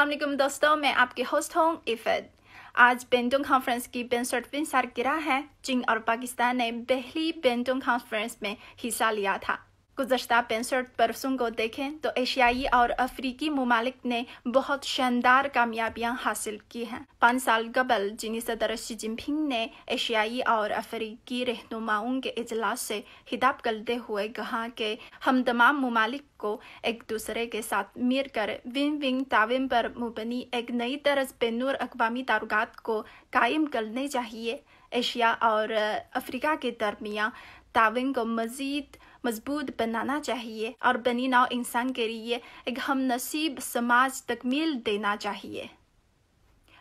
असलम दोस्तों मैं आपके होस्ट हूँ इफेद आज बेंटोंग कॉन्फ्रेंस की सार गिरा है चीन और पाकिस्तान ने पहली बेंटोंग कॉन्फ्रेंस में हिस्सा लिया था गुजशत पैंसठ बरसों को देखें तो एशियाई और अफ्रीकी ममालिक ने बहुत शानदार कामयाबियां हासिल की हैं पाँच साल कबल चीनी सदर शी जिनपिंग ने एशियाई और अफ्रीकी रहनुमाओं के इजलास से खिताब करते हुए कहा कि हम तमाम ममालिक को एक दूसरे के साथ मिलकर विन विन तावीन पर मुबनी एक नई तरह बेनूर अकवामी तारुगात को कायम करने चाहिए एशिया और अफ्रीका के दरमियान तावीन को मजीद मजबूत बनाना चाहिए और बनी नौ इंसान के लिए एक हम नसीब समाज तकमील देना चाहिए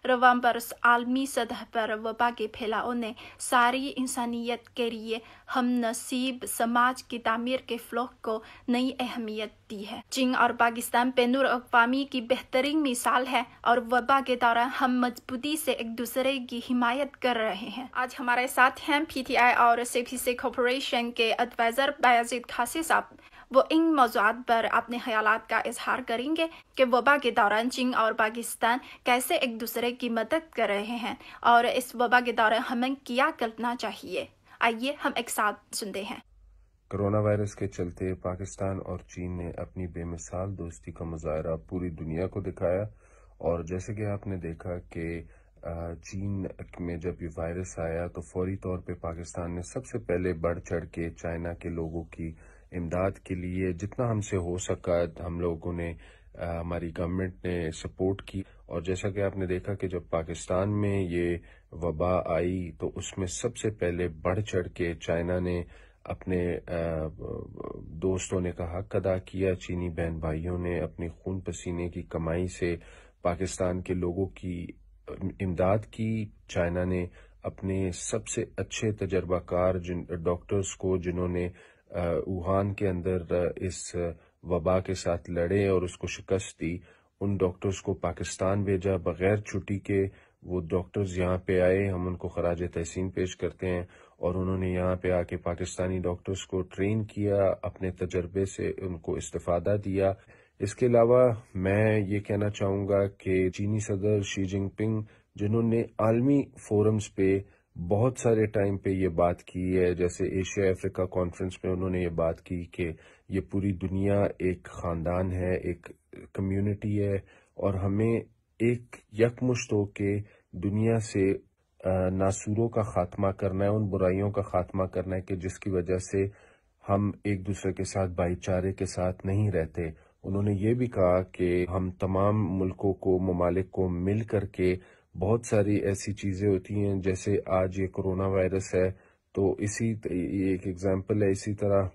रवा पर आलमी सतह पर वबा के फैलाओ ने सारी इंसानियत के लिए हम नसीब समाज की तामीर के फ्लोक को नई अहमियत दी है चीन और पाकिस्तान बैनुर अकवामी की बेहतरीन मिसाल है और वबा के दौरान हम मजबूती से एक दूसरे की हिमायत कर रहे हैं आज हमारे साथ हैं पीटीआई और सीपीसी कॉरपोरेशन के एडवाइजर बायाजिद खासी साहब वो इन मौजूद पर अपने ख्याल का इजहार करेंगे कि वबा के दौरान चीन और पाकिस्तान कैसे एक दूसरे की मदद कर रहे हैं और इस वबा के दौरान हमें क्या करना चाहिए आइए हम एक साथ सुनते हैं कोरोना वायरस के चलते पाकिस्तान और चीन ने अपनी बेमिसाल दोस्ती का मुजाहरा पूरी दुनिया को दिखाया और जैसे कि आपने देखा कि चीन में जब ये वायरस आया तो फौरी तौर पे पाकिस्तान ने सबसे पहले बढ़ चढ़ के चाइना के लोगों की इमदाद के लिए जितना हमसे हो सका हम लोगों ने हमारी गवर्नमेंट ने सपोर्ट की और जैसा कि आपने देखा कि जब पाकिस्तान में ये वबा आई तो उसमें सबसे पहले बढ़ चढ़ के चाइना ने अपने दोस्तों ने कहा हक अदा किया चीनी बहन भाइयों ने अपने खून पसीने की कमाई से पाकिस्तान के लोगों की इमदाद की चाइना ने अपने सबसे अच्छे तजर्बाकार जिन डॉक्टर्स को जिन्होंने वुहान के अंदर इस वबा के साथ लड़े और उसको शिकस्त दी उन डॉक्टर्स को पाकिस्तान भेजा बगैर छुट्टी के वो डॉक्टर्स यहाँ पे आए हम उनको खराज तहसीन पेश करते हैं और उन्होंने यहाँ पे आके पाकिस्तानी डॉक्टर्स को ट्रेन किया अपने तजर्बे से उनको इस्तीफादा दिया इसके अलावा मैं ये कहना चाहूँगा कि चीनी सदर शी जिनपिंग जिन्होंने आलमी फोरम्स पे बहुत सारे टाइम पे ये बात की है जैसे एशिया अफ्रीका कॉन्फ्रेंस में उन्होंने ये बात की कि ये पूरी दुनिया एक खानदान है एक कम्युनिटी है और हमें एक यकमुश्त हो के दुनिया से नासूरों का खात्मा करना है उन बुराइयों का खात्मा करना है कि जिसकी वजह से हम एक दूसरे के साथ भाईचारे के साथ नहीं रहते उन्होंने ये भी कहा कि हम तमाम मुल्कों को ममालिक को मिल करके बहुत सारी ऐसी चीज़ें होती हैं जैसे आज ये कोरोना वायरस है तो इसी एक एग्ज़ाम्पल है इसी तरह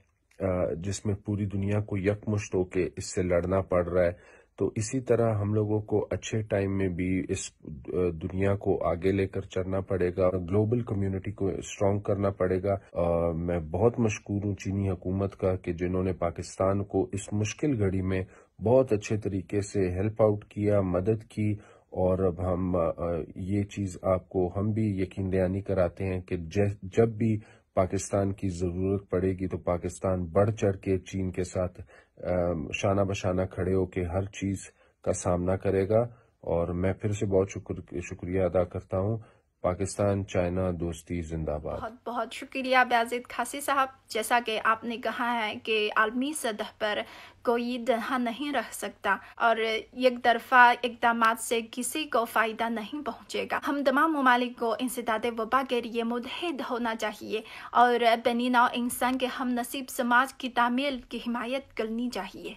जिसमें पूरी दुनिया को यकमुश्त होके इससे लड़ना पड़ रहा है तो इसी तरह हम लोगों को अच्छे टाइम में भी इस दुनिया को आगे लेकर चलना पड़ेगा ग्लोबल कम्युनिटी को स्ट्रॉन्ग करना पड़ेगा आ, मैं बहुत मशहूर हूँ चीनी हुकूमत का कि जिन्होंने पाकिस्तान को इस मुश्किल घड़ी में बहुत अच्छे तरीके से हेल्प आउट किया मदद की और अब हम ये चीज़ आपको हम भी यकीन दयानी कराते हैं कि जब भी पाकिस्तान की ज़रूरत पड़ेगी तो पाकिस्तान बढ़ चढ़ के चीन के साथ शाना बशाना खड़े होकर हर चीज़ का सामना करेगा और मैं फिर से बहुत शुक्र शुक्रिया अदा करता हूँ पाकिस्तान चाइना दोस्ती जिंदाबाद बहुत बहुत शुक्रिया बेजिद खासी साहब जैसा कि आपने कहा है कि आलमी सतह पर कोई दहा नहीं रह सकता और एक तरफा इकदाम से किसी को फ़ायदा नहीं पहुँचेगा हम तमाम ममालिक को इंसदाद वबा के लिए मुतहद होना चाहिए और बनी नौ इंसान के हम नसीब समाज की तामील की हिमायत करनी चाहिए